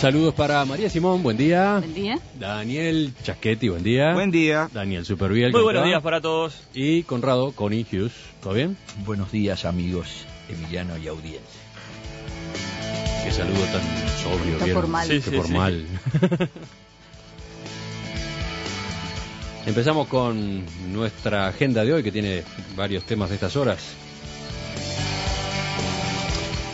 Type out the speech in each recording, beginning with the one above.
Saludos para María Simón, buen día. Buen día. Daniel Chaquetti, buen día. Buen día. Daniel Superviel. Muy buenos días para todos. Y Conrado Connie Hughes, ¿todo bien? Buenos días amigos, Emiliano y audiencia. Qué saludo tan sobrio, Qué formal. Sí, formal. Empezamos con nuestra agenda de hoy que tiene varios temas de estas horas.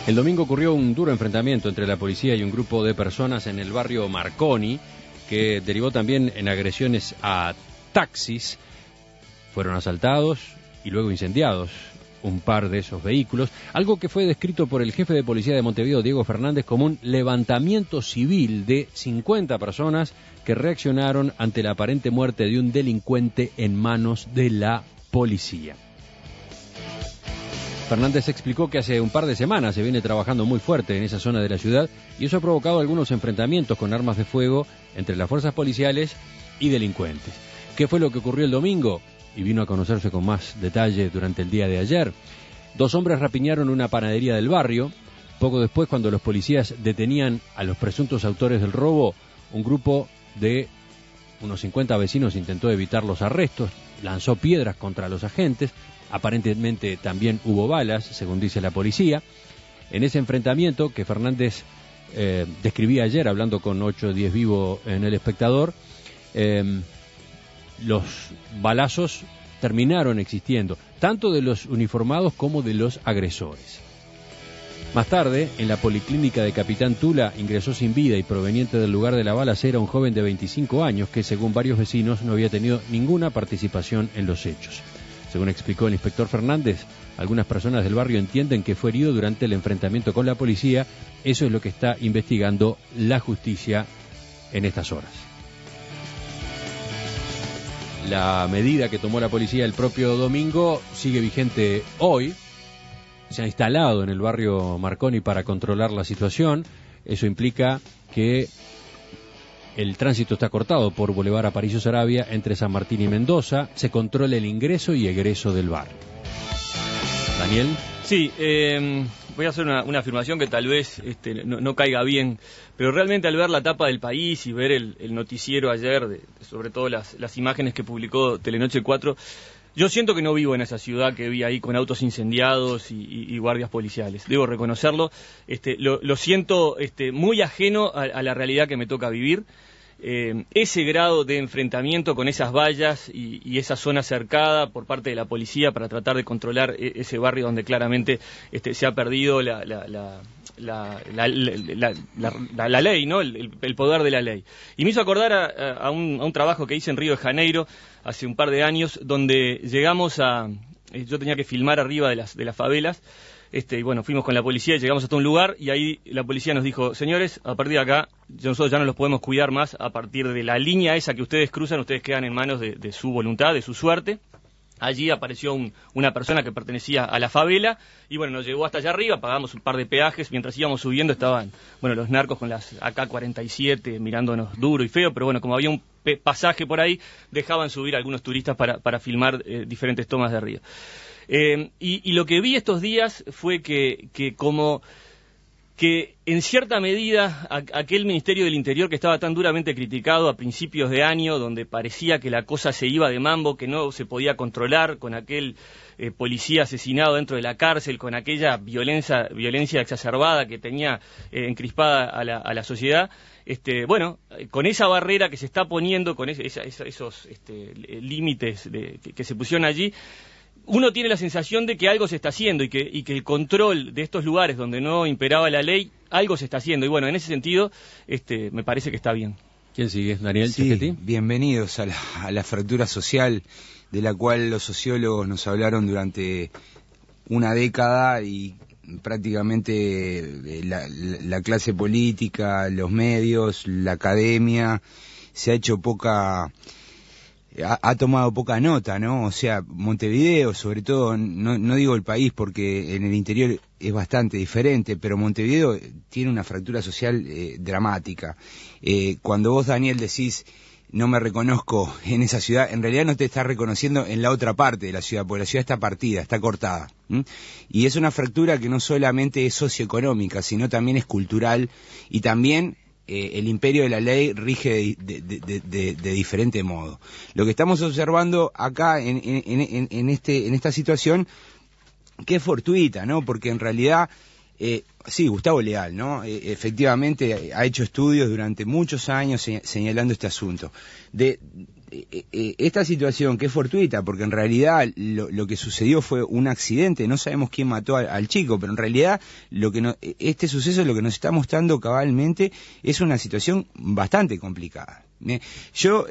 El domingo ocurrió un duro enfrentamiento entre la policía y un grupo de personas en el barrio Marconi, que derivó también en agresiones a taxis. Fueron asaltados y luego incendiados un par de esos vehículos, algo que fue descrito por el jefe de policía de Montevideo, Diego Fernández, como un levantamiento civil de 50 personas que reaccionaron ante la aparente muerte de un delincuente en manos de la policía. Fernández explicó que hace un par de semanas se viene trabajando muy fuerte en esa zona de la ciudad y eso ha provocado algunos enfrentamientos con armas de fuego entre las fuerzas policiales y delincuentes. ¿Qué fue lo que ocurrió el domingo? Y vino a conocerse con más detalle durante el día de ayer. Dos hombres rapiñaron una panadería del barrio. Poco después, cuando los policías detenían a los presuntos autores del robo, un grupo de unos 50 vecinos intentó evitar los arrestos, lanzó piedras contra los agentes, Aparentemente también hubo balas, según dice la policía. En ese enfrentamiento que Fernández eh, describía ayer, hablando con 8 o 10 vivo en El Espectador, em, los balazos terminaron existiendo, tanto de los uniformados como de los agresores. Más tarde, en la policlínica de Capitán Tula, ingresó sin vida y proveniente del lugar de la era un joven de 25 años que, según varios vecinos, no había tenido ninguna participación en los hechos. Según explicó el inspector Fernández, algunas personas del barrio entienden que fue herido durante el enfrentamiento con la policía. Eso es lo que está investigando la justicia en estas horas. La medida que tomó la policía el propio domingo sigue vigente hoy. Se ha instalado en el barrio Marconi para controlar la situación. Eso implica que el tránsito está cortado por Boulevard Aparicio Sarabia entre San Martín y Mendoza. Se controla el ingreso y egreso del bar. Daniel. Sí, em, voy a hacer una, afirmación que tal vez este, no, caiga bien, pero realmente al ver la tapa del país y ver el, noticiero ayer, de, sobre todo las, las, imágenes que publicó Telenoche 4, yo siento que no vivo en esa ciudad que vi ahí con autos incendiados y, guardias policiales. Debo reconocerlo. Este, lo, siento este, muy ajeno a, la realidad que me toca vivir. Eh, ese grado de enfrentamiento con esas vallas y, esa zona cercada por parte de la policía para tratar de controlar e, ese barrio donde claramente este, se ha perdido la, ley, ¿no? El, poder de la ley. Y me hizo acordar a, un, a, un, trabajo que hice en Río de Janeiro hace un par de años, donde llegamos a... Eh, yo tenía que filmar arriba de las, de las favelas, este, y bueno, fuimos con la policía, y llegamos hasta un lugar y ahí la policía nos dijo, señores, a partir de acá nosotros ya no los podemos cuidar más, a partir de la línea esa que ustedes cruzan, ustedes quedan en manos de, su voluntad, de su suerte. Allí apareció una persona que pertenecía a la favela y bueno, nos llevó hasta allá arriba, pagamos un par de peajes, mientras íbamos subiendo estaban, bueno, los narcos con las AK-47 mirándonos duro y feo, pero bueno, como había un pasaje por ahí, dejaban subir algunos turistas para, para filmar eh, diferentes tomas de río. Eh, y, lo que vi estos días fue que, que como que en cierta medida aquel Ministerio del Interior que estaba tan duramente criticado a principios de año, donde parecía que la cosa se iba de mambo, que no se podía controlar con aquel eh, policía asesinado dentro de la cárcel, con aquella violencia, violencia exacerbada que tenía encrispada a la, a la sociedad, este, bueno, con esa barrera que se está poniendo, con esos este, eh, límites que, se pusieron allí, uno tiene la sensación de que algo se está haciendo y que, el control de estos lugares donde no imperaba la ley, algo se está haciendo. Y bueno, en ese sentido, este, me parece que está bien. ¿Quién sigue? ¿Daniel sí, Bienvenidos a la, a la fractura social de la cual los sociólogos nos hablaron durante una década y prácticamente eh, la, clase política, los medios, la academia, se ha hecho poca, ha, tomado poca nota, ¿no? O sea, Montevideo, sobre todo, no, no digo el país porque en el interior es bastante diferente, pero Montevideo tiene una fractura social eh, dramática. Eh, cuando vos, Daniel, decís no me reconozco en esa ciudad, en realidad no te estás reconociendo en la otra parte de la ciudad, porque la ciudad está partida, está cortada. Y es una fractura que no solamente es socioeconómica, sino también es cultural y también eh, el imperio de la ley rige de, diferente modo. Lo que estamos observando acá en, este, en esta situación, que es fortuita, ¿no? Porque en realidad eh, sí, Gustavo Leal, ¿no? Eh, efectivamente ha hecho estudios durante muchos años señalando este asunto. De, eh, esta situación que es fortuita, porque en realidad lo, que sucedió fue un accidente, no sabemos quién mató al, chico, pero en realidad lo que e-, este suceso lo que nos está mostrando cabalmente es una situación bastante complicada. Yo,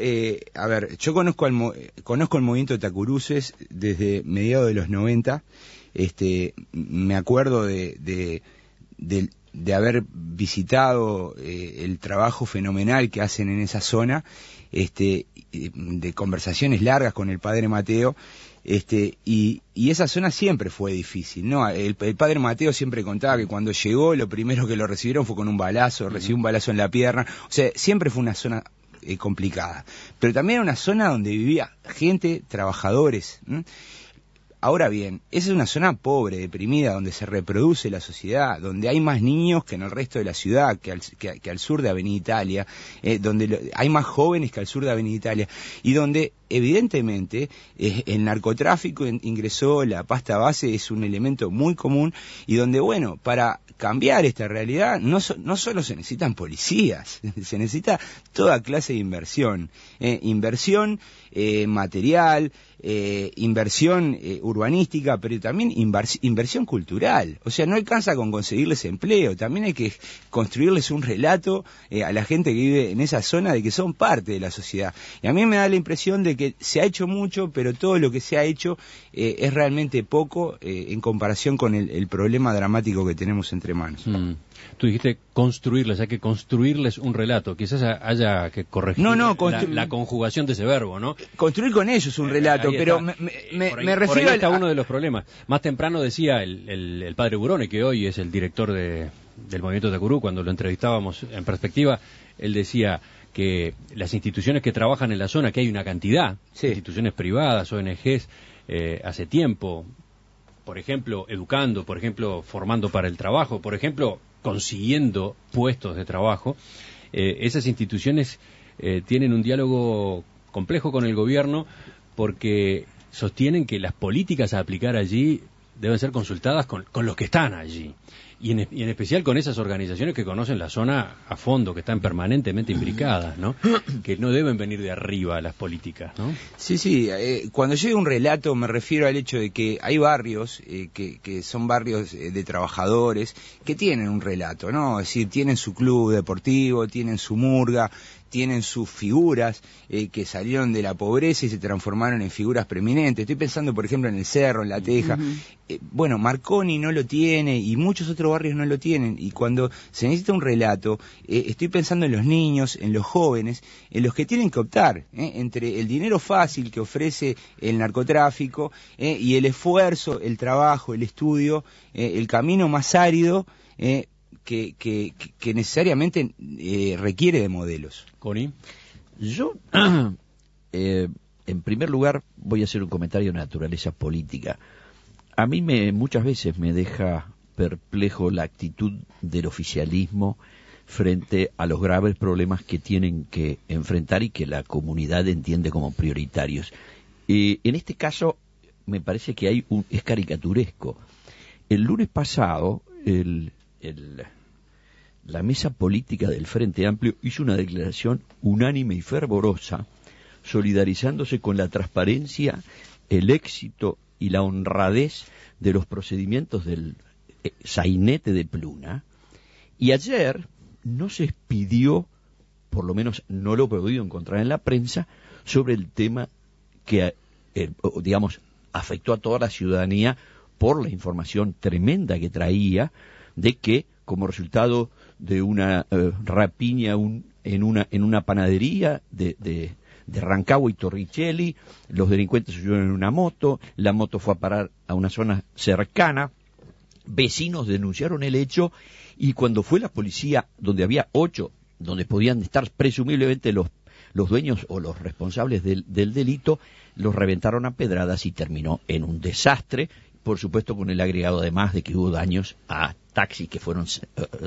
a ver, yo conozco, al, conozco el movimiento Tacuruces desde mediados de los 90 este, me acuerdo de, de, haber visitado eh, el trabajo fenomenal que hacen en esa zona, este, de conversaciones largas con el padre Mateo. Este, y, y, esa zona siempre fue difícil, ¿no? El, padre Mateo siempre contaba que cuando llegó lo primero que lo recibieron fue con un balazo, recibió un balazo en la pierna, o sea, siempre fue una zona eh, complicada, pero también era una zona donde vivía gente, trabajadores, Ahora bien, esa es una zona pobre, deprimida, donde se reproduce la sociedad, donde hay más niños que en el resto de la ciudad, que al, que, al sur de Avenida Italia, eh, donde hay más jóvenes que al sur de Avenida Italia, y donde evidentemente el narcotráfico ingresó, la pasta base es un elemento muy común y donde, bueno, para cambiar esta realidad no, no solo se necesitan policías, se necesita toda clase de inversión, eh, inversión eh, material, eh, inversión urbanística, pero también inversión cultural. O sea, no alcanza con conseguirles empleo, también hay que construirles un relato a la gente que vive en esa zona de que son parte de la sociedad. Y a mí me da la impresión de que se ha hecho mucho, pero todo lo que se ha hecho eh, es realmente poco eh, en comparación con el, problema dramático que tenemos entre manos. Mm. Tú dijiste construirles, hay que construirles un relato. Quizás haya que corregir no, la, conjugación de ese verbo, ¿no? Construir con ellos un eh, relato, pero me, me, refiero a uno de los problemas. Más temprano decía el, el, padre Burone, que hoy es el director del movimiento de Acurú, cuando lo entrevistábamos en perspectiva, él decía, que las instituciones que trabajan en la zona, que hay una cantidad, de instituciones privadas, ONGs, eh, hace tiempo, por ejemplo, educando, por ejemplo, formando para el trabajo, por ejemplo, consiguiendo puestos de trabajo, eh, esas instituciones eh, tienen un diálogo complejo con el gobierno porque sostienen que las políticas a aplicar allí deben ser consultadas con, los que están allí. Y en, especial con esas organizaciones que conocen la zona a fondo, que están permanentemente imbricadas, ¿no? que no deben venir de arriba las políticas. ¿no? Sí, sí, eh, cuando yo digo un relato me refiero al hecho de que hay barrios eh, que, que, son barrios eh, de trabajadores que tienen un relato, ¿no? es decir, tienen su club deportivo, tienen su murga, tienen sus figuras eh, que salieron de la pobreza y se transformaron en figuras preeminentes. Estoy pensando, por ejemplo, en el Cerro, en La Teja. Eh, bueno, Marconi no lo tiene y muchos otros barrios no lo tienen. Y cuando se necesita un relato, eh, estoy pensando en los niños, en los jóvenes, en los que tienen que optar entre el dinero fácil que ofrece el narcotráfico y el esfuerzo, el trabajo, el estudio, el camino más árido. Eh, que, necesariamente eh, requiere de modelos. Cori. Yo, eh, en primer lugar, voy a hacer un comentario de naturaleza política. A mí me, muchas veces me deja perplejo la actitud del oficialismo frente a los graves problemas que tienen que enfrentar y que la comunidad entiende como prioritarios. en este caso, me parece que hay un, es caricaturesco. El lunes pasado, el la mesa política del Frente Amplio hizo una declaración unánime y fervorosa, solidarizándose con la transparencia, el éxito y la honradez de los procedimientos del eh, sainete de Pluna. Y ayer no se expidió, por lo menos no lo he podido encontrar en la prensa, sobre el tema que, eh, digamos, afectó a toda la ciudadanía por la información tremenda que traía de que como resultado de una eh, rapiña en, una, en una panadería de, Rancagua y Torricelli, los delincuentes subieron en una moto, la moto fue a parar a una zona cercana, vecinos denunciaron el hecho y cuando fue la policía, donde había ocho, donde podían estar presumiblemente los los dueños o los responsables del, delito los reventaron a pedradas y terminó en un desastre por supuesto con el agregado además de que hubo daños a taxis que fueron eh,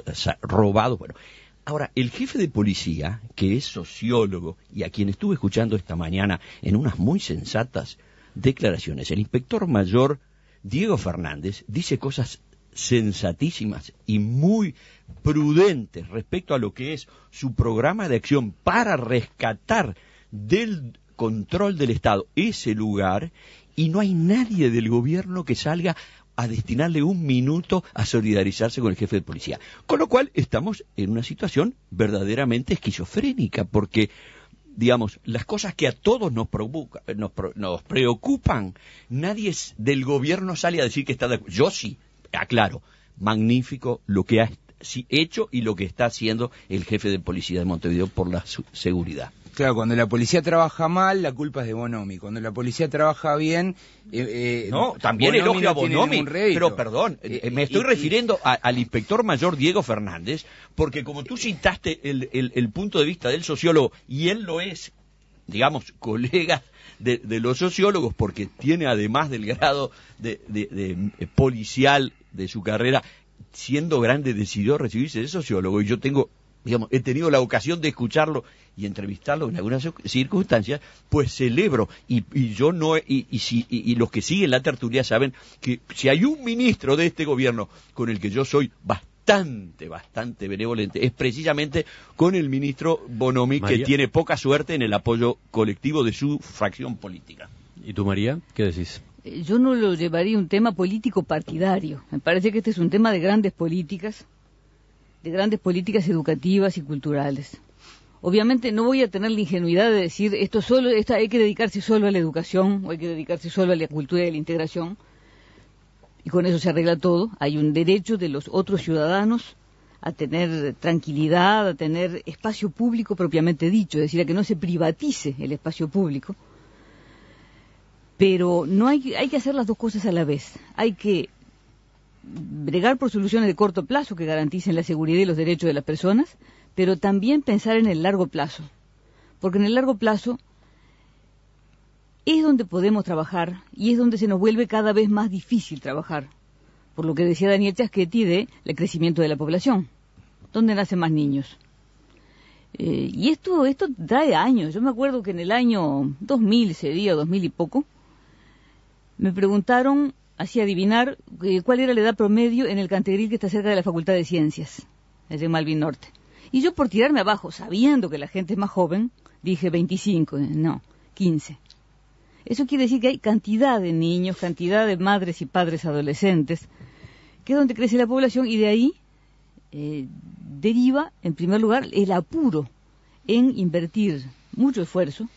eh, robados. Bueno, ahora, el jefe de policía, que es sociólogo y a quien estuve escuchando esta mañana en unas muy sensatas declaraciones, el inspector mayor Diego Fernández dice cosas sensatísimas y muy prudentes respecto a lo que es su programa de acción para rescatar del control del Estado ese lugar y no hay nadie del gobierno que salga a destinarle un minuto a solidarizarse con el jefe de policía. Con lo cual estamos en una situación verdaderamente esquizofrénica, porque digamos, las cosas que a todos nos, nos, nos, preocupan, nadie del gobierno sale a decir que está de acuerdo. Yo sí, aclaro, magnífico lo que ha hecho y lo que está haciendo el jefe de policía de Montevideo por la seguridad. Claro, cuando la policía trabaja mal, la culpa es de Bonomi. Cuando la policía trabaja bien... Eh, eh, no, también elogio a Bonomi. pero perdón, eh, me estoy refiriendo al inspector mayor Diego Fernández, porque como tú citaste el, punto de vista del sociólogo, y él lo es, digamos, colega de, los sociólogos, porque tiene además del grado de, policial de su carrera, siendo grande decidió recibirse de sociólogo y yo tengo, digamos, he tenido la ocasión de escucharlo y entrevistarlo en algunas circunstancias, pues celebro. Y, yo no, y, los que siguen la tertulia saben que si hay un ministro de este gobierno con el que yo soy bastante, bastante benevolente, es precisamente con el ministro Bonomi, que tiene poca suerte en el apoyo colectivo de su fracción política. ¿Y tú, María? ¿Qué decís? Eh, yo no lo llevaría un tema político partidario. Me parece que este es un tema de grandes políticas, de grandes políticas educativas y culturales obviamente no voy a tener la ingenuidad de decir esto solo, hay que dedicarse solo a la educación, o hay que dedicarse solo a la cultura y a la integración, y con eso se arregla todo. Hay un derecho de los otros ciudadanos a tener tranquilidad, a tener espacio público propiamente dicho, es decir, a que no se privatice el espacio público. Pero no hay, hay que hacer las dos cosas a la vez. Hay que bregar por soluciones de corto plazo que garanticen la seguridad y los derechos de las personas, pero también pensar en el largo plazo, porque en el largo plazo es donde podemos trabajar y es donde se nos vuelve cada vez más difícil trabajar, por lo que decía Daniel Chaschetti de el crecimiento de la población, donde nacen más niños. Eh, y esto, esto trae años. Yo me acuerdo que en el año 2000 sería, 2000 y poco, me preguntaron, así adivinar, eh, cuál era la edad promedio en el cantegril que está cerca de la Facultad de Ciencias, el de Malvin Norte. Y yo por tirarme abajo, sabiendo que la gente es más joven, dije 25, eh, no, 15. Eso quiere decir que hay cantidad de niños, cantidad de madres y padres adolescentes, que es donde crece la población y de ahí eh, deriva, en primer lugar, el apuro en invertir mucho esfuerzo.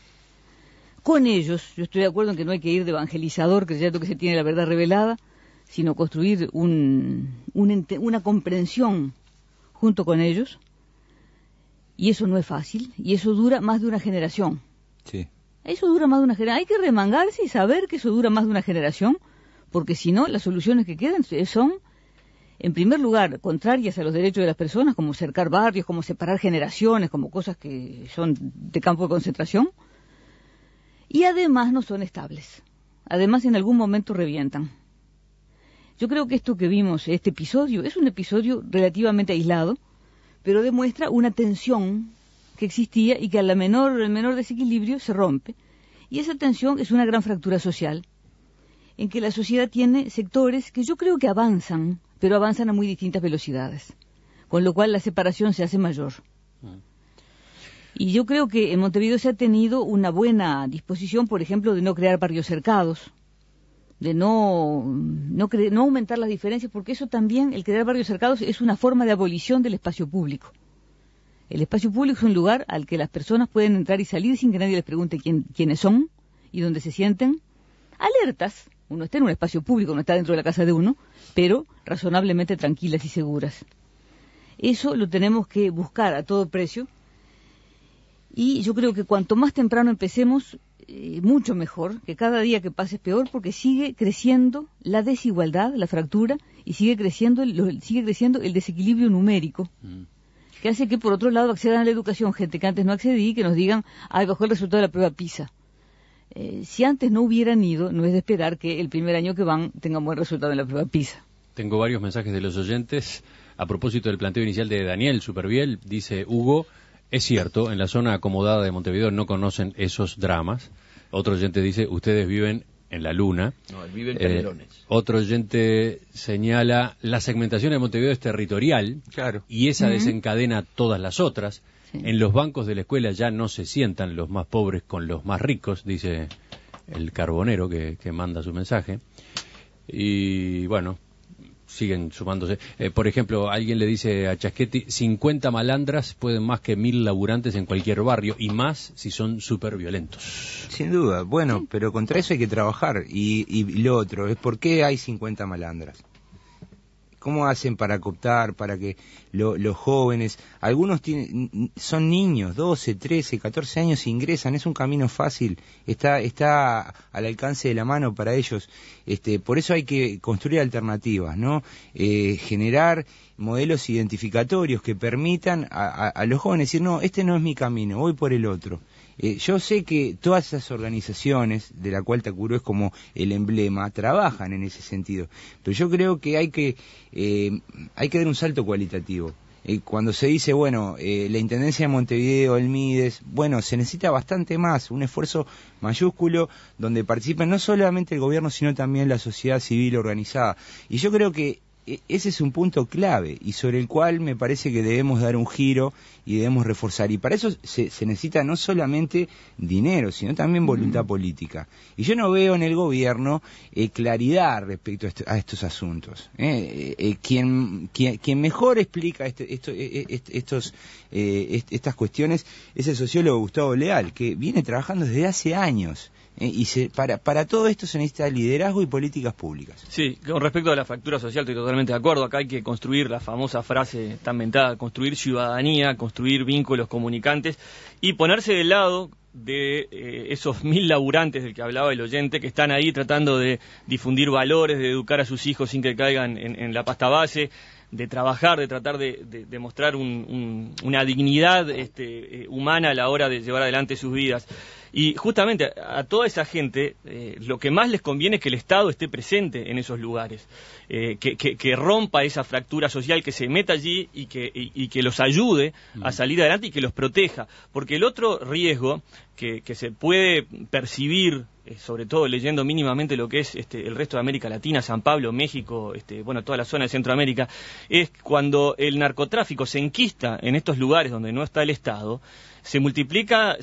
Con ellos, yo estoy de acuerdo en que no hay que ir de evangelizador creyendo que se tiene la verdad revelada, sino construir un, una comprensión junto con ellos y eso no es fácil, y eso dura más de una generación. Sí. Eso dura más de una generación. Hay que remangarse y saber que eso dura más de una generación, porque si no, las soluciones que quedan son, en primer lugar, contrarias a los derechos de las personas, como cercar barrios, como separar generaciones, como cosas que son de campo de concentración, y además no son estables. Además, en algún momento revientan. Yo creo que esto que vimos, este episodio, es un episodio relativamente aislado, pero demuestra una tensión que existía y que al menor, el menor desequilibrio se rompe. Y esa tensión es una gran fractura social, en que la sociedad tiene sectores que yo creo que avanzan, pero avanzan a muy distintas velocidades, con lo cual la separación se hace mayor. Mm. Y yo creo que en Montevideo se ha tenido una buena disposición, por ejemplo, de no crear barrios cercados, de no, no, no aumentar las diferencias, porque eso también, el crear barrios cercados, es una forma de abolición del espacio público. El espacio público es un lugar al que las personas pueden entrar y salir sin que nadie les pregunte quiénes son y dónde se sienten alertas. Uno está en un espacio público, no está dentro de la casa de uno, pero razonablemente tranquilas y seguras. Eso lo tenemos que buscar a todo precio. Y yo creo que cuanto más temprano empecemos, eh, mucho mejor, que cada día que pase es peor porque sigue creciendo la desigualdad, la fractura y sigue creciendo el, sigue creciendo el desequilibrio numérico. Mm. que hace que por otro lado accedan a la educación gente que antes no accedía y que nos digan, ay, bajó el resultado de la prueba PISA. Eh, si antes no hubieran ido, no es de esperar que el primer año que van tengan buen resultado en la prueba PISA. Tengo varios mensajes de los oyentes. A propósito del planteo inicial de Daniel Superviel, dice Hugo, es cierto, en la zona acomodada de Montevideo no conocen esos dramas. Otro oyente dice, ustedes viven en la luna. No, en eh, otro oyente señala, la segmentación de Montevideo es territorial claro. y esa desencadena todas las otras. En los bancos de la escuela ya no se sientan los más pobres con los más ricos, dice el carbonero que, que manda su mensaje. Y bueno, siguen sumándose. Eh, por ejemplo, alguien le dice a Chasquetti, 50 malandras pueden más que mil laburantes en cualquier barrio, y más si son súper violentos. Sin duda, bueno, pero contra eso hay que trabajar. Y, y lo otro es, ¿por qué hay 50 malandras? ¿Cómo hacen para cooptar, para que los jóvenes, algunos son niños, 12, 13, 14 años, ingresan, es un camino fácil, está, está al alcance de la mano para ellos. Este, por eso hay que construir alternativas, ¿no? Eh, generar modelos identificatorios que permitan a los jóvenes decir, no, este no es mi camino, voy por el otro. Eh, yo sé que todas esas organizaciones, de la cual Tacurú es como el emblema, trabajan en ese sentido. Pero yo creo que hay que, eh, hay que dar un salto cualitativo. Eh, cuando se dice, bueno, la Intendencia de Montevideo, el MIDES, bueno, se necesita bastante más, un esfuerzo mayúsculo donde participen no solamente el gobierno, sino también la sociedad civil organizada. Y yo creo que e-, ese es un punto clave y sobre el cual me parece que debemos dar un giro y debemos reforzar. Y para eso se, necesita no solamente dinero, sino también voluntad mm. política. Y yo no veo en el gobierno eh, claridad respecto a, estos asuntos. Eh, eh, eh quien, mejor explica este, e-, e-, estos, estas cuestiones es el sociólogo Gustavo Leal, que viene trabajando desde hace años eh, y para, para todo esto se necesita liderazgo y políticas públicas. Sí, con respecto a la factura social estoy totalmente de acuerdo. Acá hay que construir la famosa frase tan mentada, construir ciudadanía, construir vínculos comunicantes y ponerse del lado de eh, esos mil laburantes del que hablaba el oyente que están ahí tratando de difundir valores, de educar a sus hijos sin que caigan en, la pasta base de trabajar, de tratar de, mostrar una dignidad este, eh, humana a la hora de llevar adelante sus vidas. Y justamente a toda esa gente eh, lo que más les conviene es que el Estado esté presente en esos lugares, eh, que, rompa esa fractura social, que se meta allí y que, que los ayude a mm. salir adelante y que los proteja. Porque el otro riesgo que, se puede percibir eh, sobre todo leyendo mínimamente lo que es este, el resto de América Latina, San Pablo, México, este, bueno, toda la zona de Centroamérica, es cuando el narcotráfico se enquista en estos lugares donde no está el Estado, se multiplica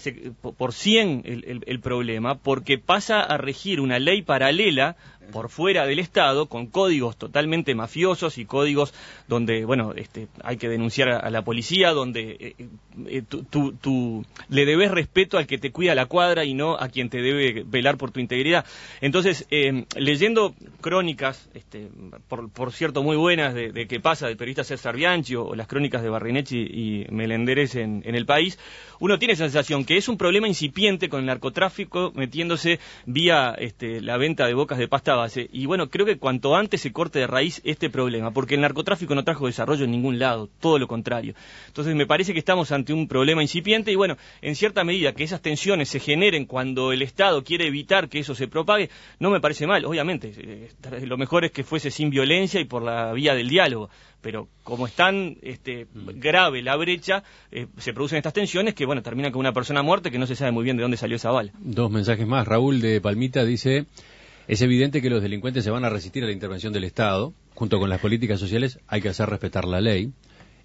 por 100 el, el, problema porque pasa a regir una ley paralela por fuera del Estado, con códigos totalmente mafiosos y códigos donde, bueno, este, hay que denunciar a, la policía, donde eh, eh, tú, le debes respeto al que te cuida la cuadra y no a quien te debe velar por tu integridad. Entonces, eh, leyendo crónicas, este, por, cierto, muy buenas de, qué pasa, de periodista César Bianchi o, las crónicas de Barrinechi y Melenderes en, en el país, uno tiene sensación que es un problema incipiente con el narcotráfico metiéndose vía este, la venta de bocas de pasta y bueno, creo que cuanto antes se corte de raíz este problema, porque el narcotráfico no trajo desarrollo en ningún lado, todo lo contrario. Entonces me parece que estamos ante un problema incipiente y bueno, en cierta medida que esas tensiones se generen cuando el Estado quiere evitar que eso se propague, no me parece mal, obviamente, eh, lo mejor es que fuese sin violencia y por la vía del diálogo, pero como es este, mm. grave la brecha, eh, se producen estas tensiones que, bueno, terminan con una persona muerta que no se sabe muy bien de dónde salió esa bala. Dos mensajes más. Raúl de Palmita dice, es evidente que los delincuentes se van a resistir a la intervención del Estado. Junto con las políticas sociales hay que hacer respetar la ley.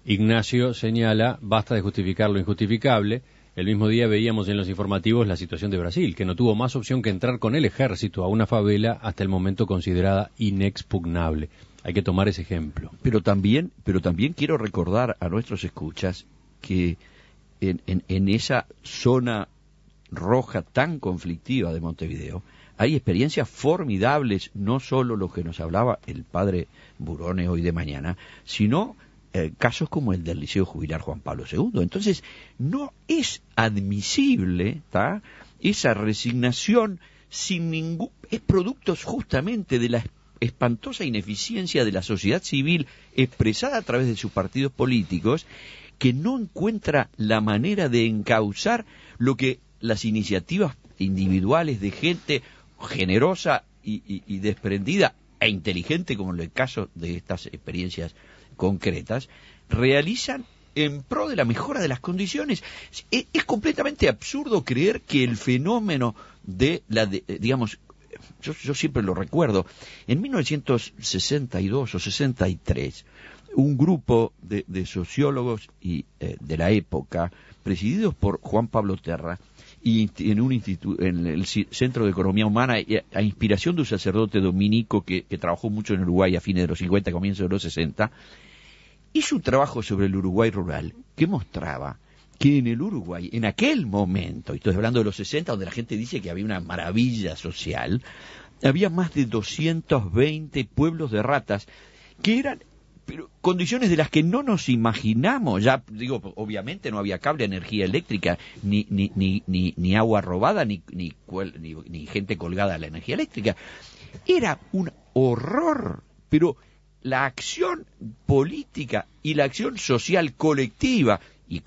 Ignacio señala, basta de justificar lo injustificable. El mismo día veíamos en los informativos la situación de Brasil, que no tuvo más opción que entrar con el ejército a una favela hasta el momento considerada inexpugnable. Hay que tomar ese ejemplo. Pero también, pero también quiero recordar a nuestros escuchas que en esa zona roja tan conflictiva de Montevideo, hay experiencias formidables, no solo lo que nos hablaba el padre Burone hoy de mañana, sino eh, casos como el del Liceo Jubilar Juan Pablo II. Entonces, no es admisible esa resignación sin ningún... es producto justamente de la espantosa ineficiencia de la sociedad civil expresada a través de sus partidos políticos que no encuentra la manera de encauzar lo que las iniciativas individuales de gente generosa y, desprendida e inteligente, como en el caso de estas experiencias concretas, realizan en pro de la mejora de las condiciones. E, es, completamente absurdo creer que el fenómeno de la, eh, digamos, yo, siempre lo recuerdo, en 1962 o 63, un grupo de, sociólogos eh, de la época, presididos por Juan Pablo Terra, y en, un instituto, en el Centro de Economía Humana, a inspiración de un sacerdote dominico que, trabajó mucho en Uruguay a fines de los 50, comienzos de los 60, hizo un trabajo sobre el Uruguay rural que mostraba que en el Uruguay, en aquel momento, y estoy hablando de los 60, donde la gente dice que había una maravilla social, había más de 220 pueblos de ratas que eran pero condiciones de las que no nos imaginamos. Ya digo, obviamente no había cable, energía eléctrica, ni, ni, agua robada, ni, ni, gente colgada a la energía eléctrica. Era un horror, pero la acción política y la acción social colectiva, y,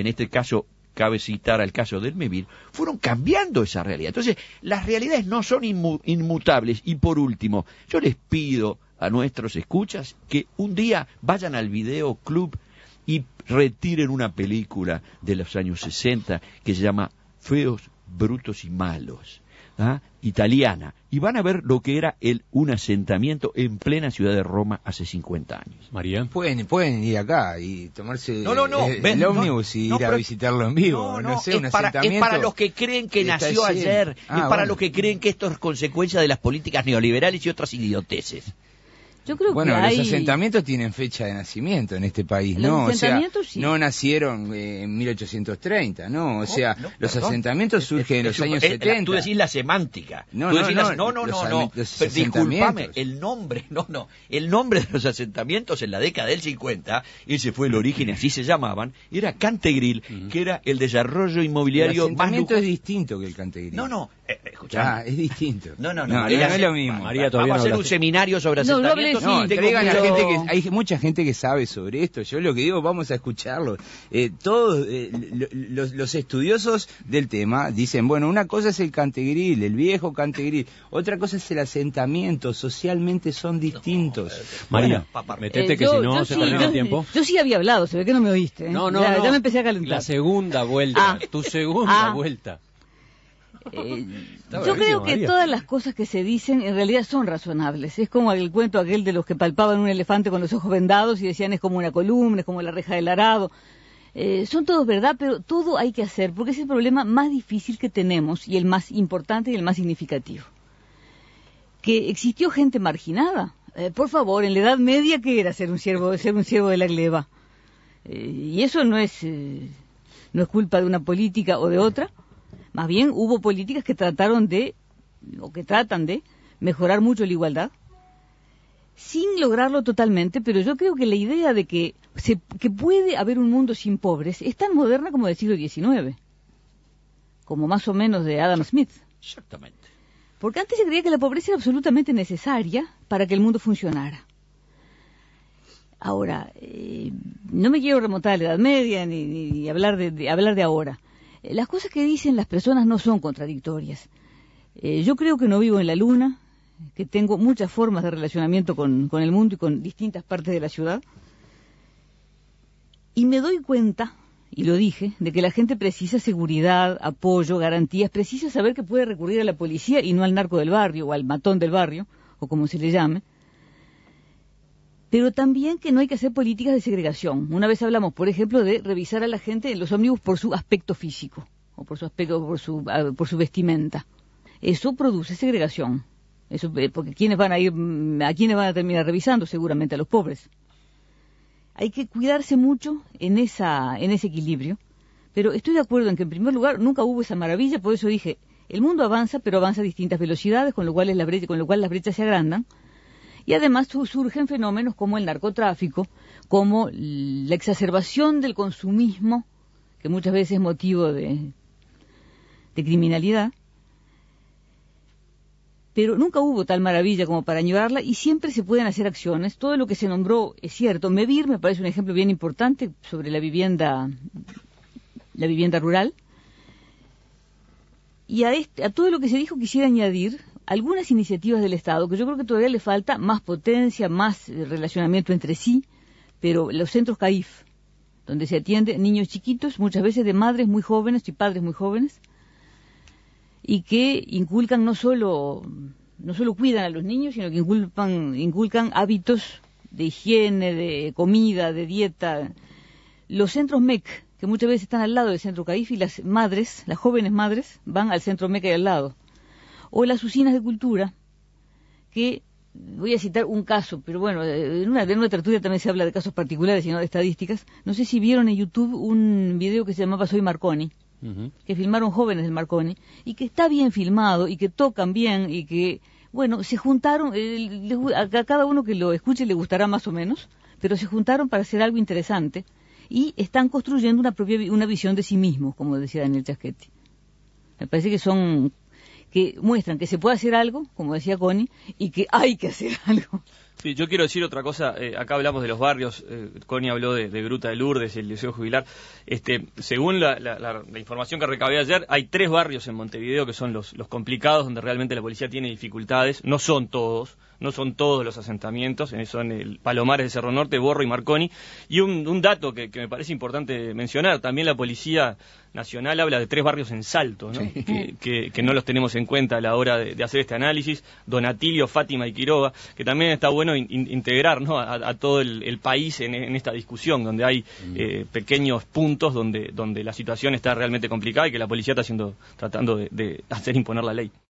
en este caso cabe citar al caso del Meville, fueron cambiando esa realidad. Entonces, las realidades no son inmutables. Y por último, yo les pido a nuestros escuchas que un día vayan al club y retiren una película de los años 60 que se llama Feos, Brutos y Malos, ¿ah? italiana, y van a ver lo que era el, un asentamiento en plena ciudad de Roma hace 50 años. María. Pueden, ir acá y tomarse el, ómnibus y ir a visitarlo en vivo. No, es, para, los que creen que nació ayer, ah, es para los que creen que esto es consecuencia de las políticas neoliberales y otras idioteces bueno, los asentamientos tienen fecha de nacimiento en este país, ¿no? O sea, no nacieron eh, en 1830, ¿no? O oh, sea, los asentamientos surgen en los años 70. Eh, tú decís la semántica. No, no, no, no, no, Disculpame, el nombre, no, no. El nombre de los asentamientos en la década del 50, ese fue el origen, así se llamaban, era Cantegril, que era el desarrollo inmobiliario más... El asentamiento es distinto que el Cantegril. No, no, eh, ah, es distinto. No, no, no. No, es lo mismo. Vamos a hacer un seminario sobre asentamientos. Hay mucha gente que sabe sobre esto. Yo lo que digo, vamos a escucharlo. Eh, todos eh, los, estudiosos del tema dicen, bueno, una cosa es el cantegril, el viejo cantegril. Otra cosa es el asentamiento. Socialmente son distintos. Eh, María, metete que si no se sí, termina el tiempo. Yo sí había hablado, se ve que no me oíste. No, no, Ya me empecé a calentar. La segunda vuelta, ah. tu segunda ah. vuelta. Eh, yo creo que todas las cosas que se dicen en realidad son razonables. Es como el cuento aquel de los que palpaban un elefante con los ojos vendados y decían es como una columna, es como la reja del arado. Eh, son todos verdad, pero todo hay que hacer porque es el problema más difícil que tenemos y el más importante y el más significativo. Que existió gente marginada. Eh, por favor, en la Edad Media, ¿qué era ser un siervo, ser un siervo de la gleba? y eso no es, no es culpa de una política o de otra más bien hubo políticas que trataron de, o que tratan de, mejorar mucho la igualdad, sin lograrlo totalmente, pero yo creo que la idea de que, que puede haber un mundo sin pobres es tan moderna como del siglo XIX, como más o menos de Adam Smith. Exactamente. Porque antes se creía que la pobreza era absolutamente necesaria para que el mundo funcionara. Ahora, eh, no me quiero remontar a la Edad Media ni, hablar, de, hablar de ahora, eh, las cosas que dicen las personas no son contradictorias. Eh, yo creo que no vivo en la luna, que tengo muchas formas de relacionamiento con, con el mundo y con distintas partes de la ciudad. Y me doy cuenta, y lo dije, de que la gente precisa seguridad, apoyo, garantías, precisa saber que puede recurrir a la policía y no al narco del barrio o al matón del barrio, o como se le llame, pero también que no hay que hacer políticas de segregación. Una vez hablamos, por ejemplo, de revisar a la gente en los ómnibus por su aspecto físico o por su aspecto por su por vestimenta. Eso produce segregación. Eh, porque quiénes van a ir mm, a quiénes van a terminar revisando, seguramente a los pobres. Hay que cuidarse mucho en ese equilibrio, pero estoy de acuerdo en que en primer lugar nunca hubo esa maravilla, por eso dije, el mundo avanza, pero avanza a distintas velocidades, con lo cual, la brecha, con lo cual las brechas se agrandan y además surgen fenómenos como el narcotráfico, como la exacerbación del consumismo, que muchas veces es motivo de, criminalidad. Pero nunca hubo tal maravilla como para añorarla y siempre se pueden hacer acciones. Todo lo que se nombró es cierto. Mevir me parece un ejemplo bien importante sobre la vivienda, la vivienda rural. Y a este, todo lo que se dijo quisiera añadir algunas iniciativas del Estado, que yo creo que todavía le falta más potencia, más eh, relacionamiento entre sí, pero los centros CAIF, donde se atiende niños chiquitos, muchas veces de madres muy jóvenes y padres muy jóvenes, y que inculcan no solo, no solo cuidan a los niños, sino que inculpan, inculcan hábitos de higiene, de comida, de dieta. Los centros MEC, que muchas veces están al lado del centro CAIF, y las madres, las jóvenes madres, van al centro MEC ahí al lado o las usinas de cultura, que voy a citar un caso, pero bueno, eh, en una, de tertulia también se habla de casos particulares y no de estadísticas. No sé si vieron en YouTube un video que se llamaba Soy Marconi, que filmaron jóvenes del Marconi, y que está bien filmado, y que tocan bien, y que, bueno, se juntaron, eh, a cada uno que lo escuche le gustará más o menos, pero se juntaron para hacer algo interesante, y están construyendo una propia una visión de sí mismos, como decía Daniel Chaschetti. Me parece que son que muestran que se puede hacer algo, como decía Connie, y que hay que hacer algo yo quiero decir otra cosa. Eh, acá hablamos de los barrios. Eh, Connie habló de, Gruta de Lourdes y el Liceo Jubilar. Este, según la, información que recabé ayer, hay tres barrios en Montevideo que son los, los complicados, donde realmente la policía tiene dificultades. No son todos, no son todos los asentamientos. Eh, son Palomares de Cerro Norte, Borro y Marconi. Y un, dato que, me parece importante mencionar: también la Policía Nacional habla de tres barrios en salto, Que, que, no los tenemos en cuenta a la hora de hacer este análisis. Donatilio, Fátima y Quiroga, que también está bueno integrar ¿no? a, todo el, país en, esta discusión, donde hay mm. eh, pequeños puntos donde, donde la situación está realmente complicada y que la policía está haciendo, tratando de hacer imponer la ley.